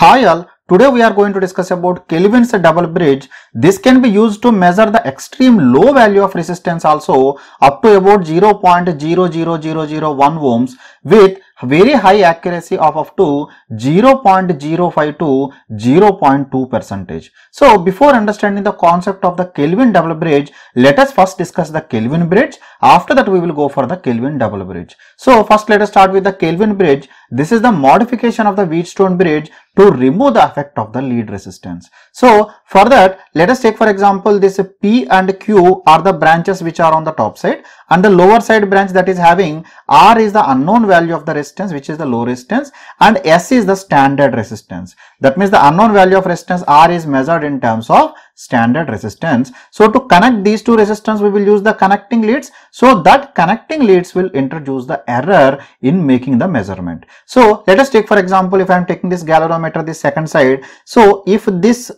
Hi all, today we are going to discuss about Kelvin's double bridge. This can be used to measure the extreme low value of resistance also up to about 0.00001 ohms with very high accuracy of up to 0.05 to 0.2 percentage. So before understanding the concept of the Kelvin double bridge, let us first discuss the Kelvin bridge. After that we will go for the Kelvin double bridge. So first let us start with the Kelvin bridge. This is the modification of the Wheatstone bridge to remove the effect of the lead resistance. So for that let us take for example this P and Q are the branches which are on the top side and the lower side branch that is having R is the unknown value of the resistance which is the low resistance and S is the standard resistance. That means the unknown value of resistance R is measured in terms of standard resistance. So to connect these two resistance we will use the connecting leads. So that connecting leads will introduce the error in making the measurement. So let us take for example if I am taking this galvanometer, this second side. So if this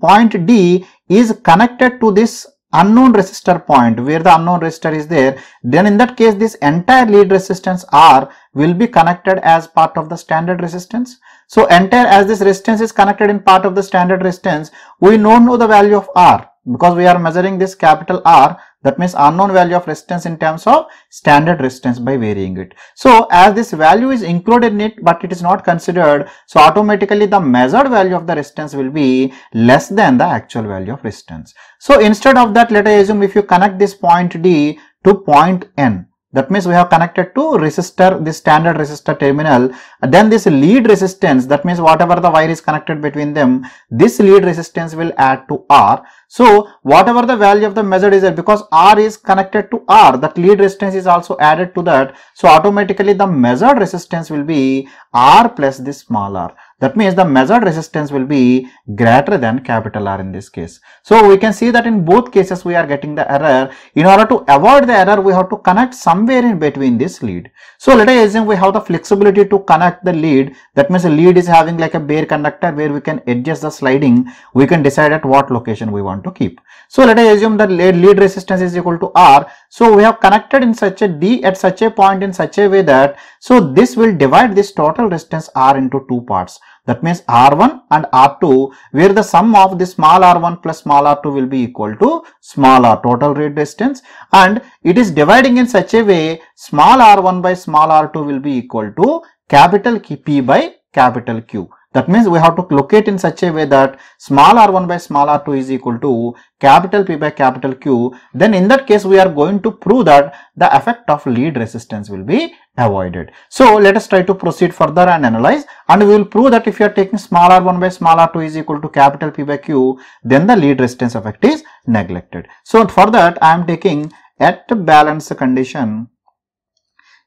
point D is connected to this unknown resistor point where the unknown resistor is there then in that case this entire lead resistance R will be connected as part of the standard resistance. So entire as this resistance is connected in part of the standard resistance we don't know the value of R because we are measuring this capital R that means unknown value of resistance in terms of standard resistance by varying it. So, as this value is included in it but it is not considered, so automatically the measured value of the resistance will be less than the actual value of resistance. So, instead of that let us assume if you connect this point D to point N, that means we have connected to resistor, this standard resistor terminal. Then this lead resistance, that means whatever the wire is connected between them, this lead resistance will add to R. So whatever the value of the measured is because R is connected to R that lead resistance is also added to that. So automatically the measured resistance will be R plus this small r. That means the measured resistance will be greater than capital R in this case. So we can see that in both cases we are getting the error. In order to avoid the error, we have to connect somewhere in between this lead. So let us assume we have the flexibility to connect the lead. That means the lead is having like a bare conductor where we can adjust the sliding. We can decide at what location we want to keep. So let us assume that lead resistance is equal to R. So we have connected in such a D at such a point in such a way that so this will divide this total resistance R into two parts. That means R1 and R2 where the sum of the small R1 plus small R2 will be equal to small R total resistance and it is dividing in such a way small R1 by small R2 will be equal to capital P by capital Q. That means we have to locate in such a way that small r1 by small r2 is equal to capital P by capital Q. Then in that case, we are going to prove that the effect of lead resistance will be avoided. So let us try to proceed further and analyze and we will prove that if you are taking small r1 by small r2 is equal to capital P by Q, then the lead resistance effect is neglected. So for that, I am taking at balance condition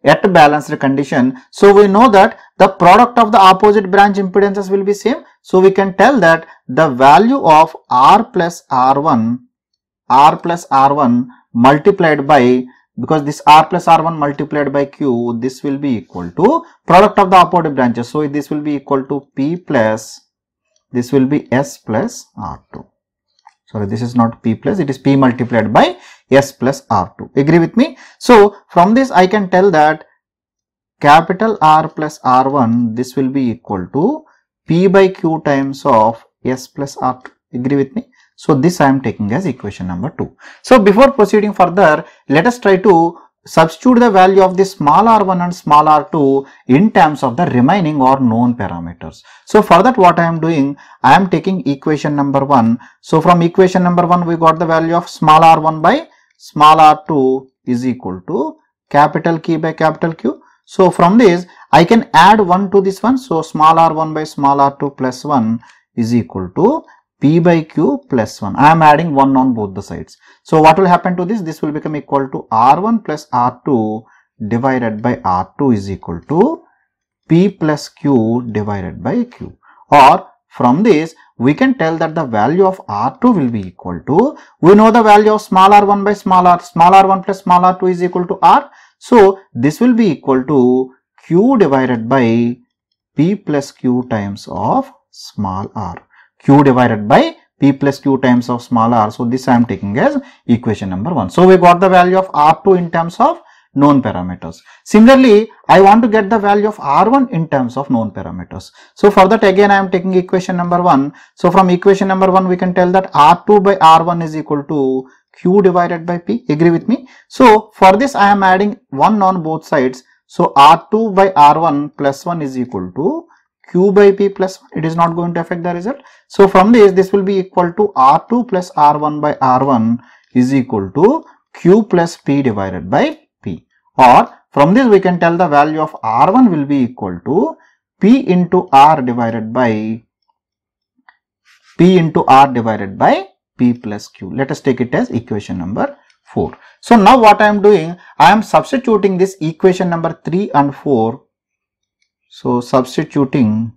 at balanced condition. So we know that the product of the opposite branch impedances will be same. So we can tell that the value of R plus R1, R plus R1 multiplied by because this r plus r1 multiplied by q this will be equal to product of the opposite branches so this will be equal to p plus this will be s plus r2 sorry this is not p plus it is p multiplied by s plus r2 agree with me so from this i can tell that capital r plus r1 this will be equal to p by q times of s plus r2 agree with me so this i am taking as equation number 2 so before proceeding further let us try to substitute the value of the small r1 and small r2 in terms of the remaining or known parameters. So for that what I am doing, I am taking equation number 1. So from equation number 1 we got the value of small r1 by small r2 is equal to capital Q by capital Q. So from this I can add 1 to this one. So small r1 by small r2 plus 1 is equal to p by q plus 1. I am adding 1 on both the sides. So, what will happen to this? This will become equal to r1 plus r2 divided by r2 is equal to p plus q divided by q or from this we can tell that the value of r2 will be equal to we know the value of small r1 by small r small r1 plus small r2 is equal to r so this will be equal to q divided by p plus q times of small r q divided by p plus q times of small r. So, this I am taking as equation number 1. So, we got the value of r2 in terms of known parameters. Similarly, I want to get the value of R1 in terms of known parameters. So, for that again I am taking equation number 1. So, from equation number 1 we can tell that R2 by R1 is equal to Q divided by P. Agree with me? So, for this I am adding 1 on both sides. So, R2 by R1 plus 1 is equal to q by p plus 1 it is not going to affect the result so from this this will be equal to r2 plus r1 by r1 is equal to q plus p divided by p or from this we can tell the value of r1 will be equal to p into r divided by p into r divided by p plus q let us take it as equation number 4 so now what i am doing i am substituting this equation number 3 and 4 so, substituting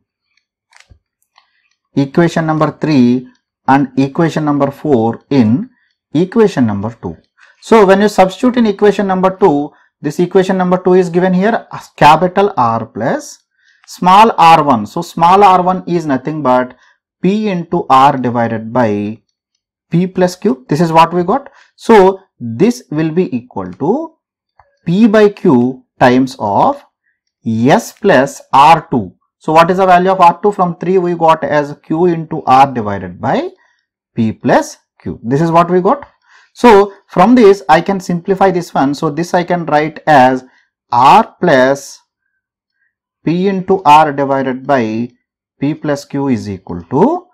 equation number 3 and equation number 4 in equation number 2. So, when you substitute in equation number 2, this equation number 2 is given here as capital R plus small r1. So, small r1 is nothing but P into R divided by P plus Q. This is what we got. So, this will be equal to P by Q times of S plus R2. So what is the value of R2? From 3 we got as Q into R divided by P plus Q. This is what we got. So from this I can simplify this one. So this I can write as R plus P into R divided by P plus Q is equal to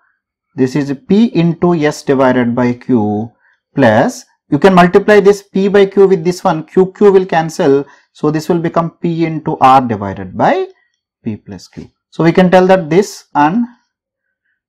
this is P into S divided by Q plus you can multiply this P by Q with this one QQ will cancel so this will become P into R divided by P plus Q. So we can tell that this and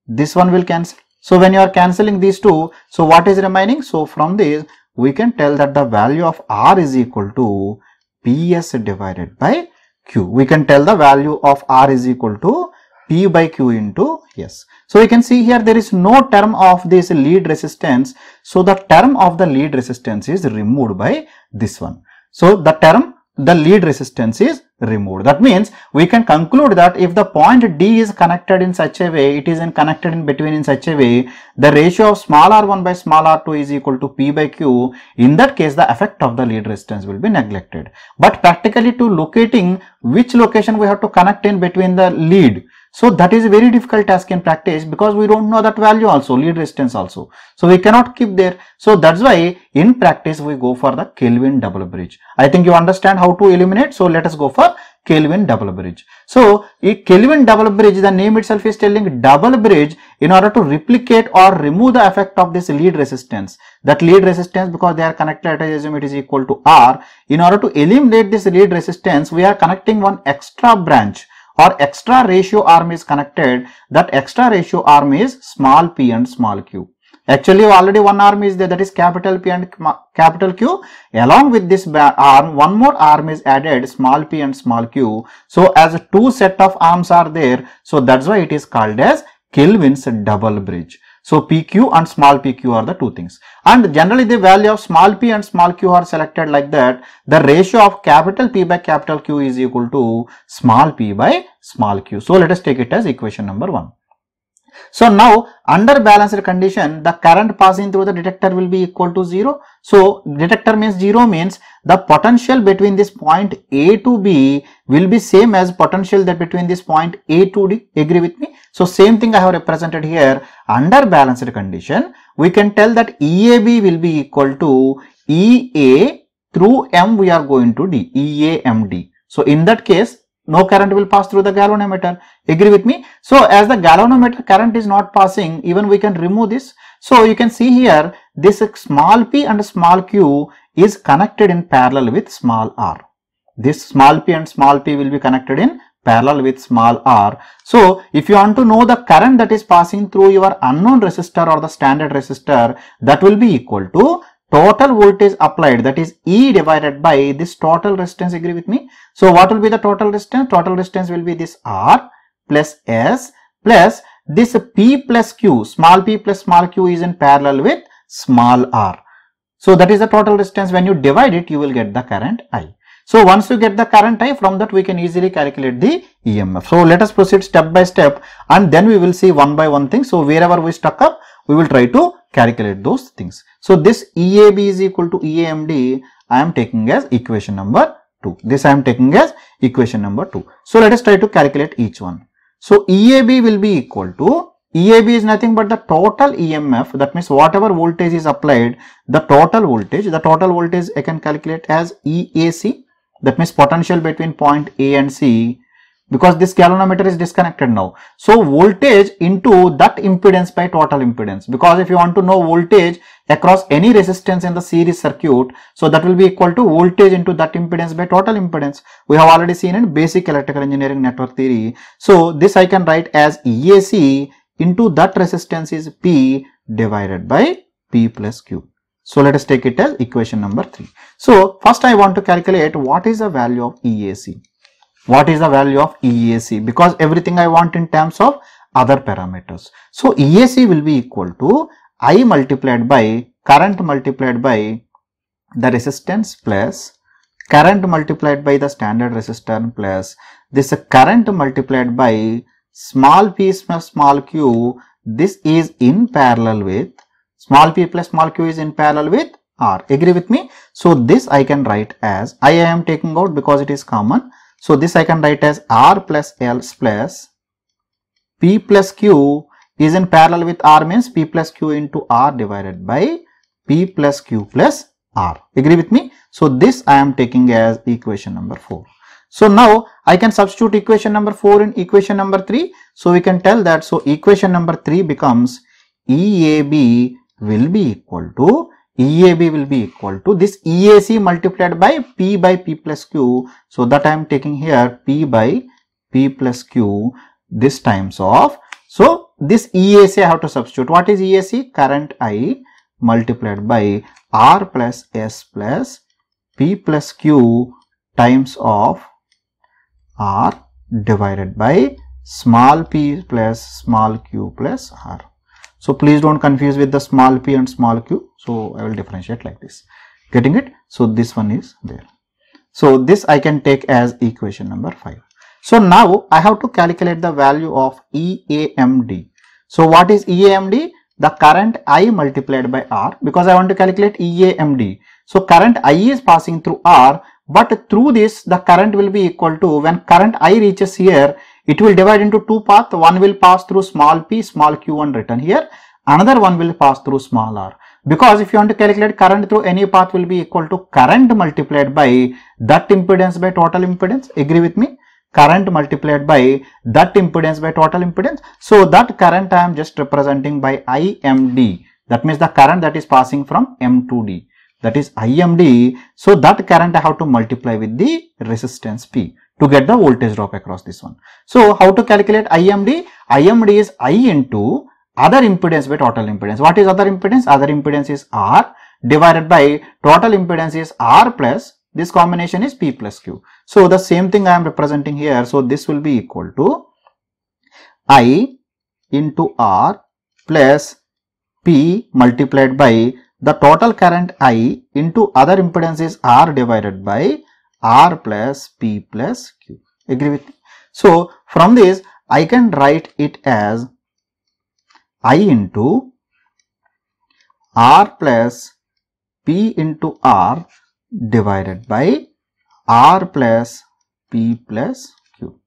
this one will cancel. So when you are cancelling these two, so what is remaining? So from this, we can tell that the value of R is equal to PS divided by Q. We can tell the value of R is equal to P by Q into S. So we can see here there is no term of this lead resistance. So the term of the lead resistance is removed by this one. So the term the lead resistance is removed. That means we can conclude that if the point D is connected in such a way, it is in connected in between in such a way, the ratio of small r1 by small r2 is equal to P by Q. In that case, the effect of the lead resistance will be neglected. But practically to locating which location we have to connect in between the lead, so that is a very difficult task in practice because we don't know that value also, lead resistance also. So we cannot keep there. So that's why in practice we go for the Kelvin double bridge. I think you understand how to eliminate. So let us go for Kelvin double bridge. So a Kelvin double bridge, the name itself is telling double bridge in order to replicate or remove the effect of this lead resistance. That lead resistance because they are connected at a assume it is equal to R. In order to eliminate this lead resistance, we are connecting one extra branch or extra ratio arm is connected, that extra ratio arm is small p and small q. Actually, already one arm is there, that is capital P and capital Q. Along with this arm, one more arm is added, small p and small q. So, as two set of arms are there, so that's why it is called as Kelvin's double bridge. So PQ and small pq are the two things. And generally the value of small p and small q are selected like that. The ratio of capital P by capital Q is equal to small p by small q. So let us take it as equation number 1. So now under balanced condition, the current passing through the detector will be equal to 0. So detector means 0 means the potential between this point A to B will be same as potential that between this point A to D. Agree with me? So same thing I have represented here under balanced condition. We can tell that EAB will be equal to EA through M we are going to D, EAMD. So in that case, no current will pass through the galvanometer agree with me so as the galvanometer current is not passing even we can remove this so you can see here this small p and small q is connected in parallel with small r this small p and small p will be connected in parallel with small r. So, if you want to know the current that is passing through your unknown resistor or the standard resistor, that will be equal to total voltage applied that is E divided by this total resistance agree with me. So what will be the total resistance? Total resistance will be this R plus S plus this P plus Q small p plus small q is in parallel with small r. So that is the total resistance when you divide it you will get the current I. So once you get the current I from that we can easily calculate the EMF. So let us proceed step by step and then we will see one by one thing. So wherever we stuck up we will try to calculate those things. So this EAB is equal to EAMD I am taking as equation number 2. This I am taking as equation number 2. So let us try to calculate each one. So EAB will be equal to EAB is nothing but the total EMF that means whatever voltage is applied the total voltage the total voltage I can calculate as EAC that means potential between point A and C because this galvanometer is disconnected now. So voltage into that impedance by total impedance because if you want to know voltage across any resistance in the series circuit, so that will be equal to voltage into that impedance by total impedance. We have already seen in basic electrical engineering network theory. So this I can write as EAC into that resistance is P divided by P plus Q. So let us take it as equation number 3. So first I want to calculate what is the value of EAC. What is the value of EAC? Because everything I want in terms of other parameters. So, EAC will be equal to I multiplied by current multiplied by the resistance plus current multiplied by the standard resistance plus this current multiplied by small p plus small q this is in parallel with small p plus small q is in parallel with r agree with me so this i can write as i am taking out because it is common so this I can write as R plus L plus P plus Q is in parallel with R means P plus Q into R divided by P plus Q plus R. Agree with me? So this I am taking as equation number 4. So now I can substitute equation number 4 in equation number 3. So we can tell that so equation number 3 becomes EAB will be equal to EAB will be equal to this EAC multiplied by P by P plus Q. So that I am taking here P by P plus Q this times of. So this EAC I have to substitute. What is EAC? Current I multiplied by R plus S plus P plus Q times of R divided by small p plus small q plus R. So please don't confuse with the small p and small q. So I will differentiate like this. Getting it? So this one is there. So this I can take as equation number 5. So now I have to calculate the value of EAMD. So what is EAMD? The current I multiplied by R because I want to calculate EAMD. So current I is passing through R but through this the current will be equal to when current I reaches here it will divide into two paths. One will pass through small p, small q1 written here. Another one will pass through small r. Because if you want to calculate current through any path will be equal to current multiplied by that impedance by total impedance. Agree with me? current multiplied by that impedance by total impedance. So, that current I am just representing by IMD. That means the current that is passing from M to D. That is IMD. So, that current I have to multiply with the resistance P to get the voltage drop across this one. So, how to calculate IMD? IMD is I into other impedance by total impedance. What is other impedance? Other impedance is R divided by total impedance is R plus this combination is P plus Q. So, the same thing I am representing here. So, this will be equal to I into R plus P multiplied by the total current I into other impedance is R divided by r plus p plus q. Agree with me? So, from this I can write it as i into r plus p into r divided by r plus p plus q.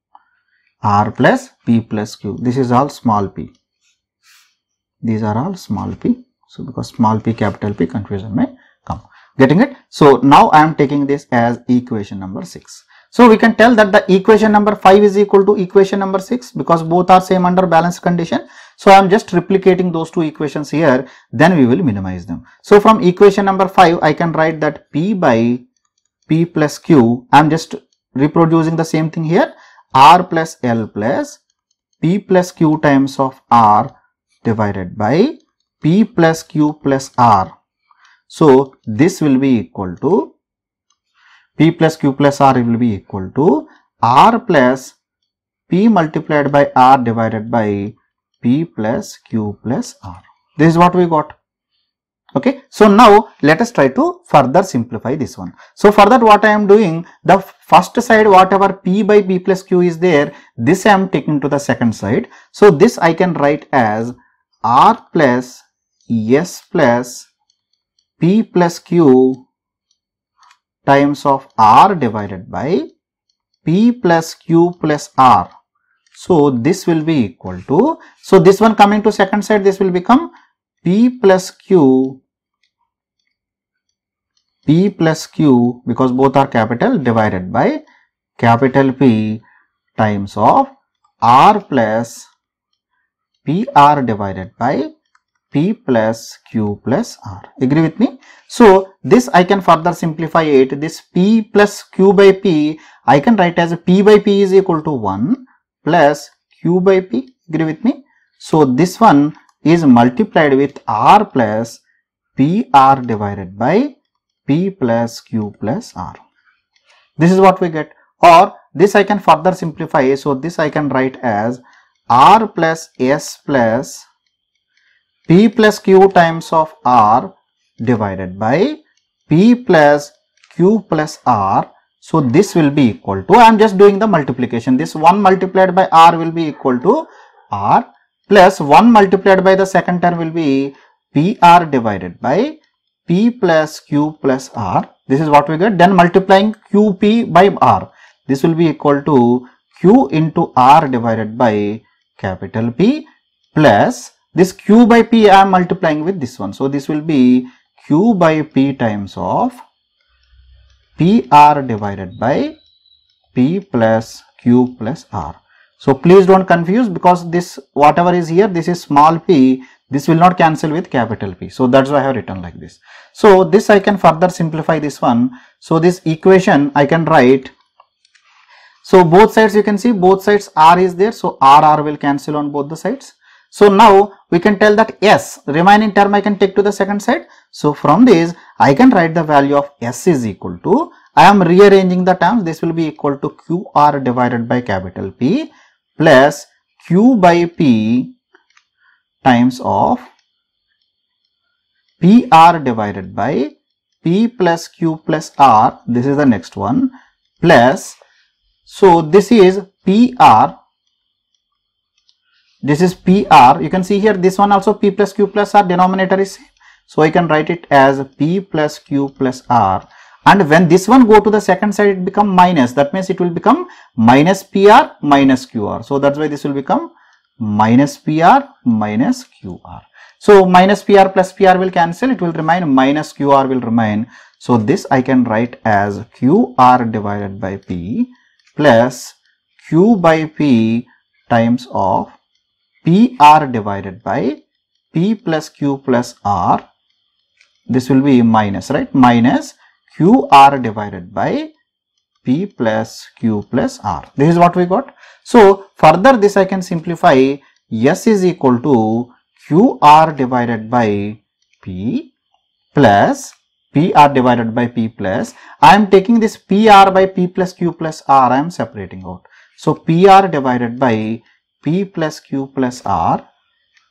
r plus p plus q. This is all small p. These are all small p. So, because small p capital P confusion may getting it so now i am taking this as equation number 6 so we can tell that the equation number 5 is equal to equation number 6 because both are same under balanced condition. So I am just replicating those two equations here then we will minimize them. So from equation number 5 I can write that P by P plus Q I am just reproducing the same thing here R plus L plus P plus Q times of R divided by P plus Q plus R so, this will be equal to P plus Q plus R will be equal to R plus P multiplied by R divided by P plus Q plus R. This is what we got. Okay. So, now let us try to further simplify this one. So, for that what I am doing, the first side whatever P by P plus Q is there, this I am taking to the second side. So, this I can write as R plus S plus P plus Q times of R divided by P plus Q plus R. So, this will be equal to, so this one coming to second side, this will become P plus Q, P plus Q because both are capital divided by capital P times of R plus PR divided by P plus Q plus R. Agree with me? So, this I can further simplify it. This P plus Q by P, I can write as P by P is equal to 1 plus Q by P. Agree with me? So, this one is multiplied with R plus PR divided by P plus Q plus R. This is what we get or this I can further simplify. So, this I can write as R plus S plus P plus Q times of R divided by P plus Q plus R. So, this will be equal to, I am just doing the multiplication. This 1 multiplied by R will be equal to R plus 1 multiplied by the second term will be PR divided by P plus Q plus R. This is what we get. Then multiplying QP by R. This will be equal to Q into R divided by capital P plus this q by p I am multiplying with this one. So, this will be q by p times of p r divided by p plus q plus r. So, please don't confuse because this whatever is here this is small p this will not cancel with capital P. So, that is why I have written like this. So, this I can further simplify this one. So, this equation I can write. So, both sides you can see both sides R is there. So, R R will cancel on both the sides. So, now we can tell that S remaining term I can take to the second side. So from this I can write the value of S is equal to I am rearranging the terms this will be equal to QR divided by capital P plus Q by P times of PR divided by P plus Q plus R this is the next one plus so this is PR this is PR. You can see here this one also P plus Q plus R denominator is same. So I can write it as P plus Q plus R. And when this one go to the second side, it become minus. That means it will become minus PR minus QR. So that's why this will become minus PR minus QR. So minus PR plus PR will cancel. It will remain minus QR will remain. So this I can write as QR divided by P plus Q by P times of PR divided by P plus Q plus R. This will be minus, right? Minus QR divided by P plus Q plus R. This is what we got. So, further this I can simplify S is equal to QR divided by P plus PR divided by P plus. I am taking this PR by P plus Q plus R. I am separating out. So, PR divided by P plus Q plus R.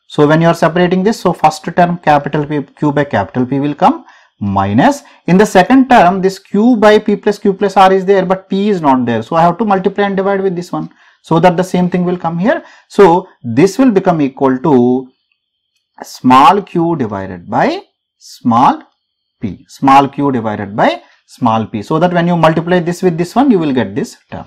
So when you are separating this, so first term capital P, Q by capital P will come minus. In the second term, this Q by P plus Q plus R is there, but P is not there. So I have to multiply and divide with this one so that the same thing will come here. So this will become equal to small q divided by small p, small q divided by small p. So that when you multiply this with this one, you will get this term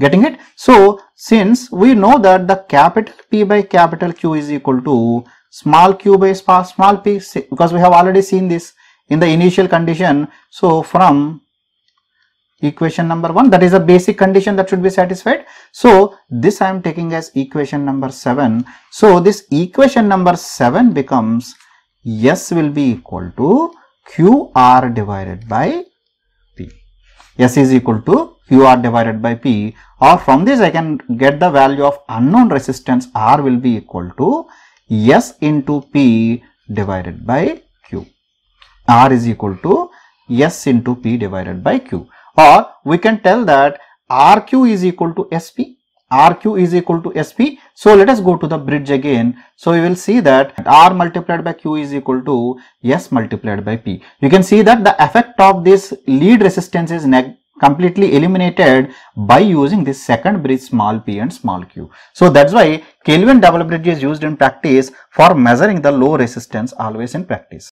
getting it so since we know that the capital p by capital q is equal to small q by small p because we have already seen this in the initial condition so from equation number 1 that is a basic condition that should be satisfied so this i am taking as equation number 7 so this equation number 7 becomes s will be equal to qr divided by p s is equal to QR divided by P or from this I can get the value of unknown resistance R will be equal to S into P divided by Q. R is equal to S into P divided by Q or we can tell that RQ is equal to SP RQ is equal to SP. So let us go to the bridge again. So you will see that R multiplied by Q is equal to S multiplied by P. You can see that the effect of this lead resistance is neg completely eliminated by using this second bridge small p and small q. So that's why Kelvin double bridge is used in practice for measuring the low resistance always in practice.